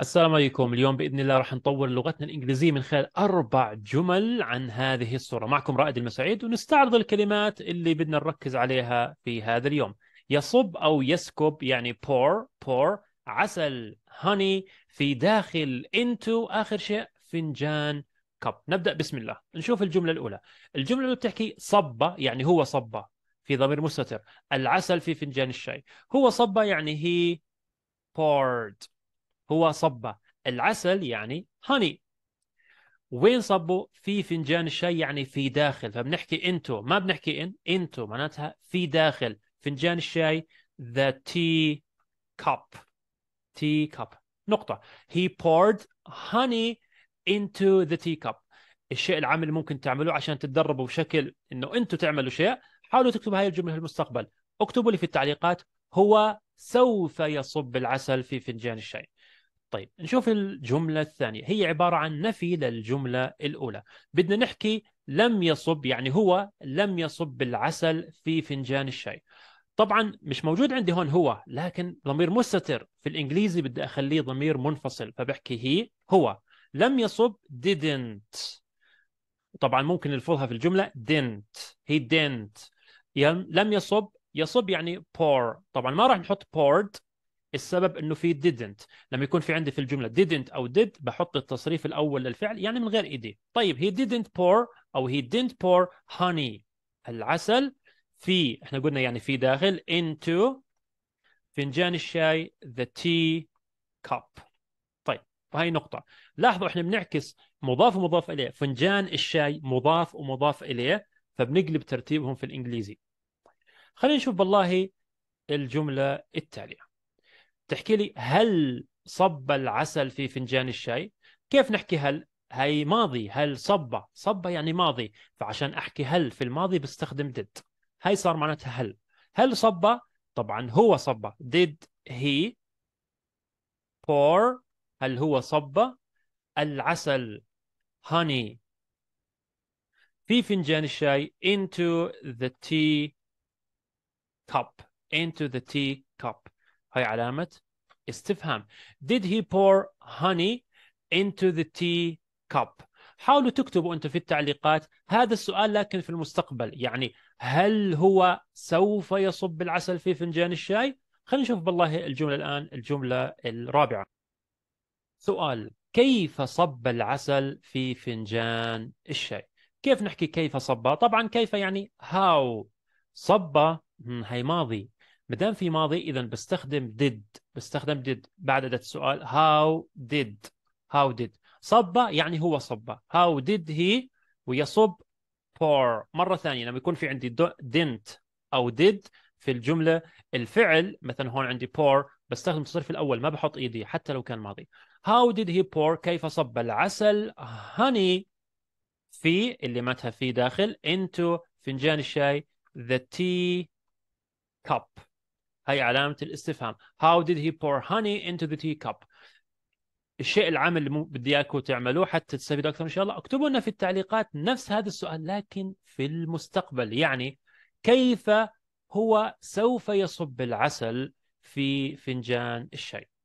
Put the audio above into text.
السلام عليكم اليوم باذن الله راح نطور لغتنا الانجليزيه من خلال اربع جمل عن هذه الصوره معكم رائد المسعيد ونستعرض الكلمات اللي بدنا نركز عليها في هذا اليوم يصب او يسكب يعني pour pour عسل honey في داخل into اخر شيء فنجان كب نبدا بسم الله نشوف الجمله الاولى الجمله اللي بتحكي صب يعني هو صب في ضمير مستتر العسل في فنجان الشاي هو صب يعني هي poured هو صبه العسل يعني هاني وين صبوا في فنجان الشاي يعني في داخل فبنحكي انتو ما بنحكي ان انتو معناتها في داخل فنجان الشاي the tea cup tea cup نقطة he poured honey into the tea cup الشيء العام اللي ممكن تعملوه عشان تتدربوا بشكل انه انتم تعملوا شيء حاولوا تكتبوا هاي الجملة في المستقبل اكتبوا لي في التعليقات هو سوف يصب العسل في فنجان الشاي طيب نشوف الجملة الثانية هي عبارة عن نفي للجملة الأولى بدنا نحكي لم يصب يعني هو لم يصب العسل في فنجان الشاي طبعا مش موجود عندي هون هو لكن ضمير مستتر في الانجليزي بدي اخليه ضمير منفصل فبحكي هي هو لم يصب didn't طبعا ممكن نلفظها في الجمله didn't he didn't لم يصب يصب يعني pour طبعا ما راح نحط poured السبب انه في didn't لما يكون في عندي في الجمله didn't او did بحط التصريف الاول للفعل يعني من غير ايدي طيب he didn't pour او he didn't pour honey العسل في احنا قلنا يعني في داخل into فنجان الشاي the tea cup طيب فهي نقطة لاحظوا احنا بنعكس مضاف ومضاف اليه فنجان الشاي مضاف ومضاف اليه فبنقلب ترتيبهم في الانجليزي خلينا نشوف بالله الجملة التالية تحكي لي هل صب العسل في فنجان الشاي كيف نحكي هل هي ماضي هل صب صب يعني ماضي فعشان احكي هل في الماضي بستخدم ديد هاي صار معناتها هل هل صب طبعا هو صب did he pour هل هو صب العسل honey في فنجان الشاي into the tea cup into the tea cup هاي علامة استفهام did he pour honey into the tea cup حاولوا تكتبوا أنتم في التعليقات هذا السؤال لكن في المستقبل يعني هل هو سوف يصب العسل في فنجان الشاي خلينا نشوف بالله الجملة الآن الجملة الرابعة سؤال كيف صب العسل في فنجان الشاي كيف نحكي كيف صب طبعا كيف يعني هاو صب هي ماضي مدام في ماضي اذا بستخدم did بستخدم did بعد اداه السؤال how did how did صب يعني هو صب how did he ويصب for مره ثانيه لما يكون في عندي didn't او did في الجمله الفعل مثلا هون عندي pour بستخدم التصريف الاول ما بحط ايدي حتى لو كان ماضي how did he pour كيف صب العسل honey في اللي ماتها في داخل into فنجان الشاي the tea cup هاي علامه الاستفهام how did he pour honey into the teacup الشيء العام اللي بدي اياكم تعملوه حتى تستفيدوا اكثر ان شاء الله اكتبوا لنا في التعليقات نفس هذا السؤال لكن في المستقبل يعني كيف هو سوف يصب العسل في فنجان الشاي